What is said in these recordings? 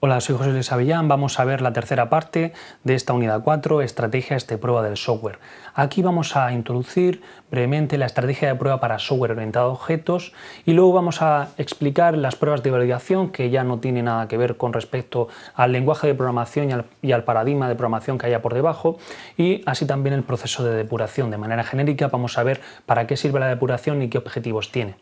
Hola, soy José Luis Avellán. Vamos a ver la tercera parte de esta unidad 4, estrategias de prueba del software. Aquí vamos a introducir brevemente la estrategia de prueba para software orientado a objetos y luego vamos a explicar las pruebas de validación que ya no tiene nada que ver con respecto al lenguaje de programación y al, y al paradigma de programación que haya por debajo y así también el proceso de depuración. De manera genérica vamos a ver para qué sirve la depuración y qué objetivos tiene.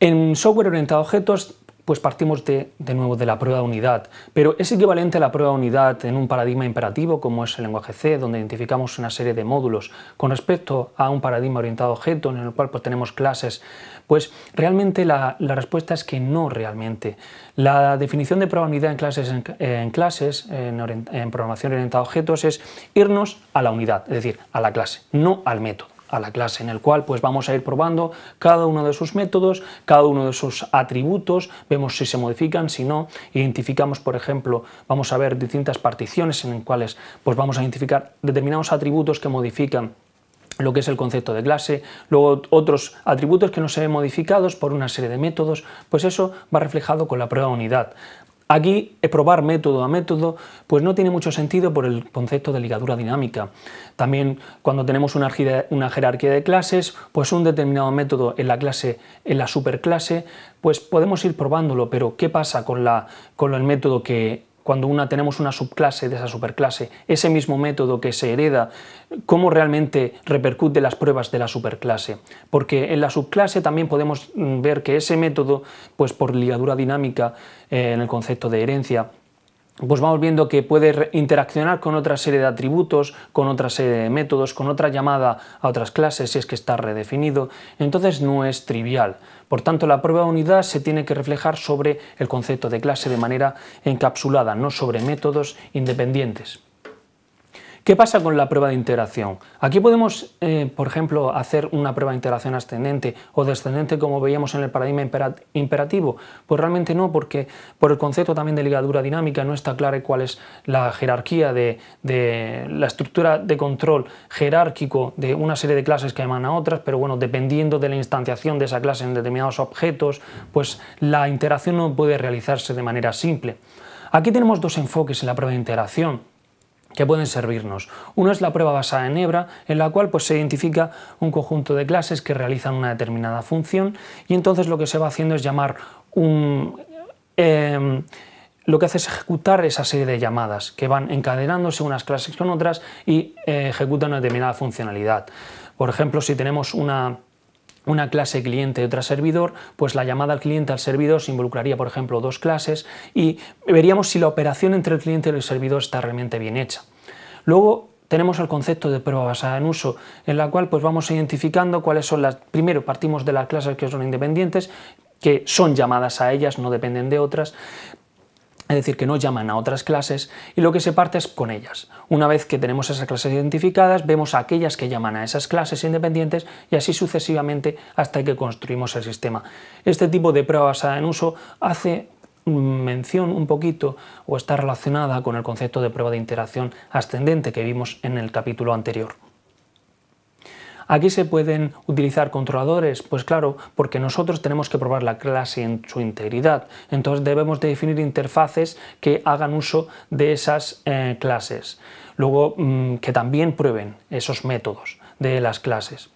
En software orientado a objetos pues partimos de, nuevo de la prueba de unidad. Pero es equivalente a la prueba de unidad en un paradigma imperativo como es el lenguaje C, donde identificamos una serie de módulos. Con respecto a un paradigma orientado a objeto, en el cual pues, tenemos clases, pues realmente la, respuesta es que no realmente. La definición de prueba de unidad en clases, en, clases en, en programación orientada a objetos es irnos a la unidad, es decir, a la clase, no al método a la clase, en el cual pues vamos a ir probando cada uno de sus métodos, cada uno de sus atributos, vemos si se modifican, si no, identificamos, por ejemplo, vamos a ver distintas particiones en las cuales pues vamos a identificar determinados atributos que modifican lo que es el concepto de clase, luego otros atributos que no se ven modificados por una serie de métodos, pues eso va reflejado con la prueba de unidad. Aquí probar método a método pues no tiene mucho sentido por el concepto de ligadura dinámica. También cuando tenemos una, jerarquía de clases, pues un determinado método en la clase, en la superclase, pues podemos ir probándolo, pero ¿qué pasa con, con el método que cuando una, tenemos una subclase de esa superclase, ese mismo método que se hereda, cómo realmente repercute las pruebas de la superclase. Porque en la subclase también podemos mm, ver que ese método, pues por ligadura dinámica, eh, en el concepto de herencia, pues vamos viendo que puede interaccionar con otra serie de atributos, con otra serie de métodos, con otra llamada a otras clases si es que está redefinido. Entonces no es trivial. Por tanto, la prueba de unidad se tiene que reflejar sobre el concepto de clase de manera encapsulada, no sobre métodos independientes. ¿Qué pasa con la prueba de integración? Aquí podemos, eh, por ejemplo, hacer una prueba de integración ascendente o descendente como veíamos en el paradigma imperativo. Pues realmente no, porque por el concepto también de ligadura dinámica no está clara cuál es la jerarquía de, la estructura de control jerárquico de una serie de clases que emanan a otras, pero bueno, dependiendo de la instanciación de esa clase en determinados objetos, pues la interacción no puede realizarse de manera simple. Aquí tenemos dos enfoques en la prueba de integración que pueden servirnos. Uno es la prueba basada en hebra, en la cual pues, se identifica un conjunto de clases que realizan una determinada función y entonces lo que se va haciendo es llamar un... Em, lo que hace es ejecutar esa serie de llamadas que van encadenándose unas clases con otras y eh, ejecutan una determinada funcionalidad. Por ejemplo, si tenemos una una clase cliente y otra servidor, pues la llamada al cliente al servidor se involucraría, por ejemplo, dos clases y veríamos si la operación entre el cliente y el servidor está realmente bien hecha. Luego tenemos el concepto de prueba basada en uso, en la cual pues vamos identificando cuáles son las... Primero partimos de las clases que son independientes, que son llamadas a ellas, no dependen de otras es decir, que no llaman a otras clases y lo que se parte es con ellas. Una vez que tenemos esas clases identificadas, vemos aquellas que llaman a esas clases independientes y así sucesivamente hasta que construimos el sistema. Este tipo de prueba basada en uso hace mención un poquito o está relacionada con el concepto de prueba de interacción ascendente que vimos en el capítulo anterior. Aquí se pueden utilizar controladores, pues claro, porque nosotros tenemos que probar la clase en su integridad. Entonces debemos definir interfaces que hagan uso de esas eh, clases. Luego, mm, que también prueben esos métodos de las clases.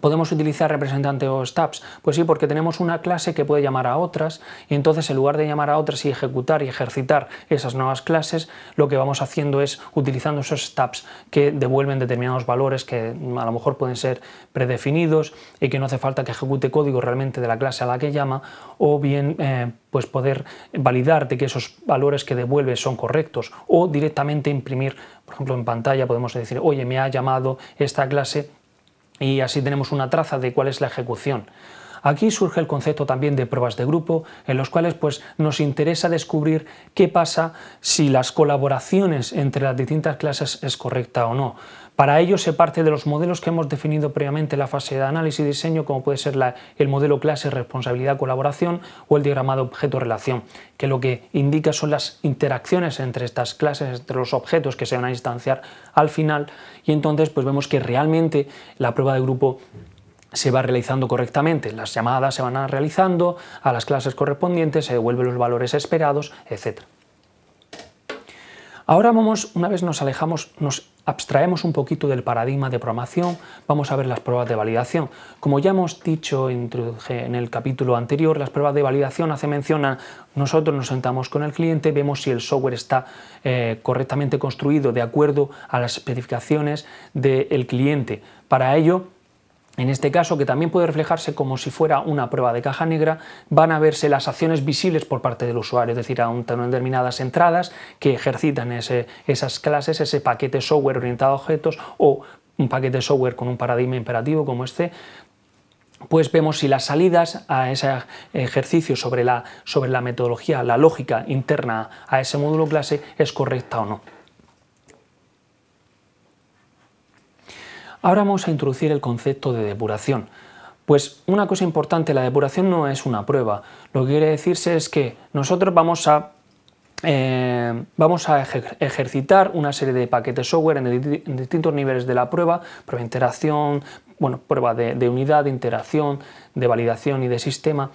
¿Podemos utilizar representante o stubs, Pues sí, porque tenemos una clase que puede llamar a otras y entonces en lugar de llamar a otras y ejecutar y ejercitar esas nuevas clases, lo que vamos haciendo es utilizando esos stubs que devuelven determinados valores que a lo mejor pueden ser predefinidos y que no hace falta que ejecute código realmente de la clase a la que llama o bien eh, pues poder validar de que esos valores que devuelve son correctos o directamente imprimir, por ejemplo en pantalla podemos decir, oye, me ha llamado esta clase y así tenemos una traza de cuál es la ejecución. Aquí surge el concepto también de pruebas de grupo, en los cuales pues, nos interesa descubrir qué pasa si las colaboraciones entre las distintas clases es correcta o no. Para ello se parte de los modelos que hemos definido previamente en la fase de análisis y diseño, como puede ser el modelo clase responsabilidad colaboración o el diagramado objeto relación, que lo que indica son las interacciones entre estas clases, entre los objetos que se van a instanciar al final y entonces pues vemos que realmente la prueba de grupo se va realizando correctamente. Las llamadas se van realizando a las clases correspondientes, se devuelven los valores esperados, etc. Ahora vamos, una vez nos alejamos, nos abstraemos un poquito del paradigma de programación, vamos a ver las pruebas de validación. Como ya hemos dicho en el capítulo anterior, las pruebas de validación hace mención a nosotros nos sentamos con el cliente, vemos si el software está eh, correctamente construido de acuerdo a las especificaciones del cliente. Para ello, en este caso, que también puede reflejarse como si fuera una prueba de caja negra, van a verse las acciones visibles por parte del usuario, es decir, a determinadas entradas que ejercitan esas clases, ese paquete software orientado a objetos o un paquete software con un paradigma imperativo como este, pues vemos si las salidas a ese ejercicio sobre la metodología, la lógica interna a ese módulo clase es correcta o no. Ahora vamos a introducir el concepto de depuración. Pues una cosa importante, la depuración no es una prueba. Lo que quiere decirse es que nosotros vamos a, eh, vamos a ejercitar una serie de paquetes software en, distintos niveles de la prueba, prueba de interacción, bueno, prueba de unidad, de interacción, de validación y de sistema,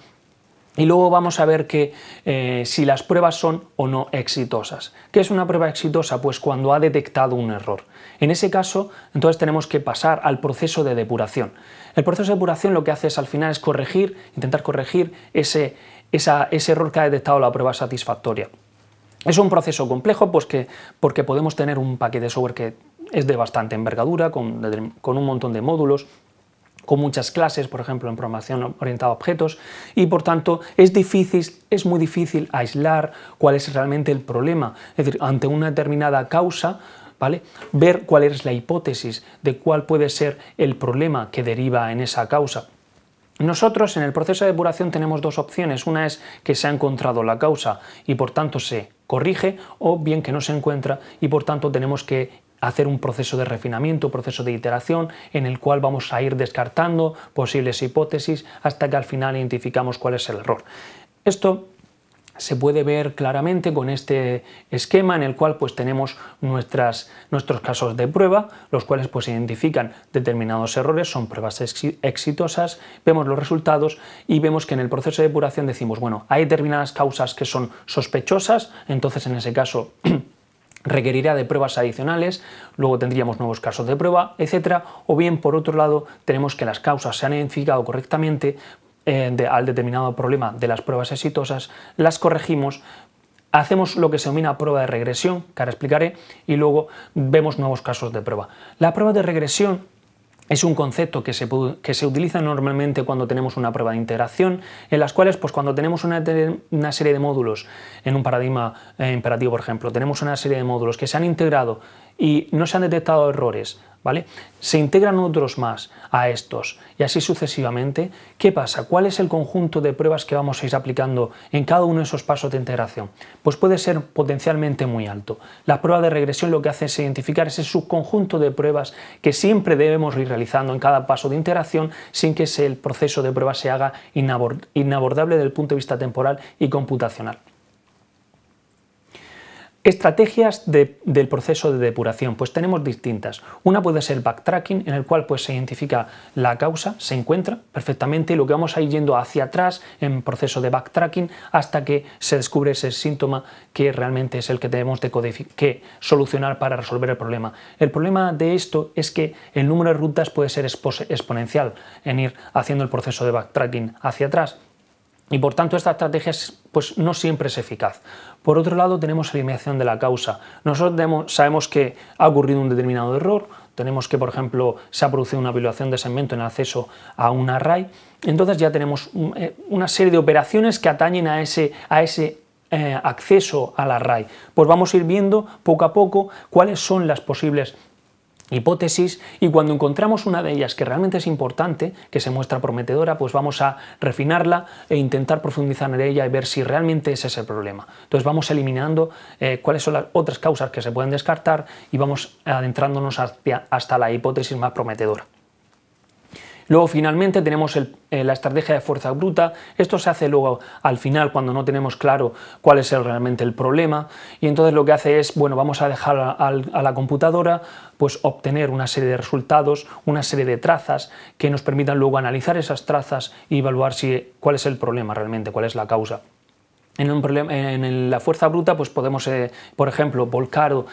y luego vamos a ver eh, si las pruebas son o no exitosas. ¿Qué es una prueba exitosa? Pues cuando ha detectado un error. En ese caso, entonces tenemos que pasar al proceso de depuración. El proceso de depuración lo que hace es al final es corregir, intentar corregir ese, error que ha detectado la prueba satisfactoria. Es un proceso complejo pues que, porque podemos tener un paquete de software que es de bastante envergadura, con, con un montón de módulos, con muchas clases, por ejemplo, en programación orientada a objetos, y por tanto es difícil, es muy difícil aislar cuál es realmente el problema. Es decir, ante una determinada causa, ¿vale? ver cuál es la hipótesis de cuál puede ser el problema que deriva en esa causa. Nosotros en el proceso de depuración tenemos dos opciones. Una es que se ha encontrado la causa y por tanto se corrige o bien que no se encuentra y por tanto tenemos que hacer un proceso de refinamiento, proceso de iteración, en el cual vamos a ir descartando posibles hipótesis hasta que al final identificamos cuál es el error. Esto se puede ver claramente con este esquema en el cual pues tenemos nuestras, nuestros casos de prueba, los cuales pues identifican determinados errores, son pruebas exitosas, vemos los resultados y vemos que en el proceso de depuración decimos, bueno, hay determinadas causas que son sospechosas, entonces en ese caso requerirá de pruebas adicionales, luego tendríamos nuevos casos de prueba, etcétera, o bien por otro lado tenemos que las causas se han identificado correctamente eh, al determinado problema de las pruebas exitosas, las corregimos, hacemos lo que se denomina prueba de regresión, que ahora explicaré, y luego vemos nuevos casos de prueba. La prueba de regresión es un concepto que se, que se, utiliza normalmente cuando tenemos una prueba de integración, en las cuales, pues cuando tenemos una, serie de módulos, en un paradigma eh, imperativo, por ejemplo, tenemos una serie de módulos que se han integrado y no se han detectado errores ¿vale? Se integran otros más a estos y así sucesivamente. ¿Qué pasa? ¿Cuál es el conjunto de pruebas que vamos a ir aplicando en cada uno de esos pasos de integración? Pues puede ser potencialmente muy alto. La prueba de regresión lo que hace es identificar ese subconjunto de pruebas que siempre debemos ir realizando en cada paso de integración sin que el proceso de prueba se haga inabordable desde el punto de vista temporal y computacional. Estrategias del proceso de depuración, pues tenemos distintas. Una puede ser backtracking, en el cual pues, se identifica la causa, se encuentra perfectamente y lo que vamos a ir yendo hacia atrás en proceso de backtracking hasta que se descubre ese síntoma que realmente es el que tenemos que solucionar para resolver el problema. El problema de esto es que el número de rutas puede ser exponencial en ir haciendo el proceso de backtracking hacia atrás y por tanto esta estrategia pues, no siempre es eficaz. Por otro lado tenemos eliminación de la causa. Nosotros sabemos que ha ocurrido un determinado error, tenemos que por ejemplo se ha producido una violación de segmento en acceso a un array, entonces ya tenemos mm, eh, una serie de operaciones que atañen a ese, a ese eh, acceso al array. Pues vamos a ir viendo poco a poco cuáles son las posibles hipótesis y cuando encontramos una de ellas que realmente es importante, que se muestra prometedora, pues vamos a refinarla e intentar profundizar en ella y ver si realmente ese es el problema. Entonces vamos eliminando eh, cuáles son las otras causas que se pueden descartar y vamos adentrándonos hasta la hipótesis más prometedora. Luego finalmente tenemos eh, la estrategia de fuerza bruta. Esto se hace luego al final cuando no tenemos claro cuál es realmente el problema. Y entonces lo que hace es, bueno, vamos a dejar a, la computadora pues obtener una serie de resultados, una serie de trazas que nos permitan luego analizar esas trazas y evaluar si, cuál es el problema realmente, cuál es la causa en, la fuerza bruta pues podemos, eh, por ejemplo, volcado,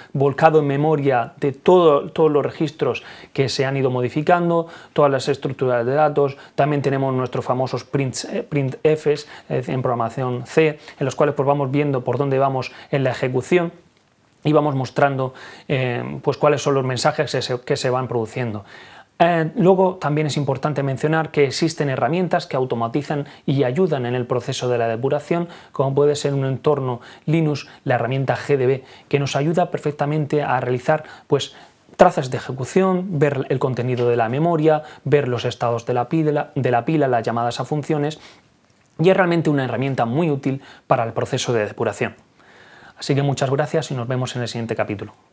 en memoria de todos los registros que se han ido modificando, todas las estructuras de datos, también tenemos nuestros famosos printf eh, en programación C, en los cuales pues, vamos viendo por dónde vamos en la ejecución y vamos mostrando eh, pues, cuáles son los mensajes que se van produciendo. Eh, luego también es importante mencionar que existen herramientas que automatizan y ayudan en el proceso de la depuración, como puede ser un entorno Linux, la herramienta GDB, que nos ayuda perfectamente a realizar pues, trazas de ejecución, ver el contenido de la memoria, ver los estados de la de la pila las llamadas a funciones, y es realmente una herramienta muy útil para el proceso de depuración. Así que muchas gracias y nos vemos en el siguiente capítulo.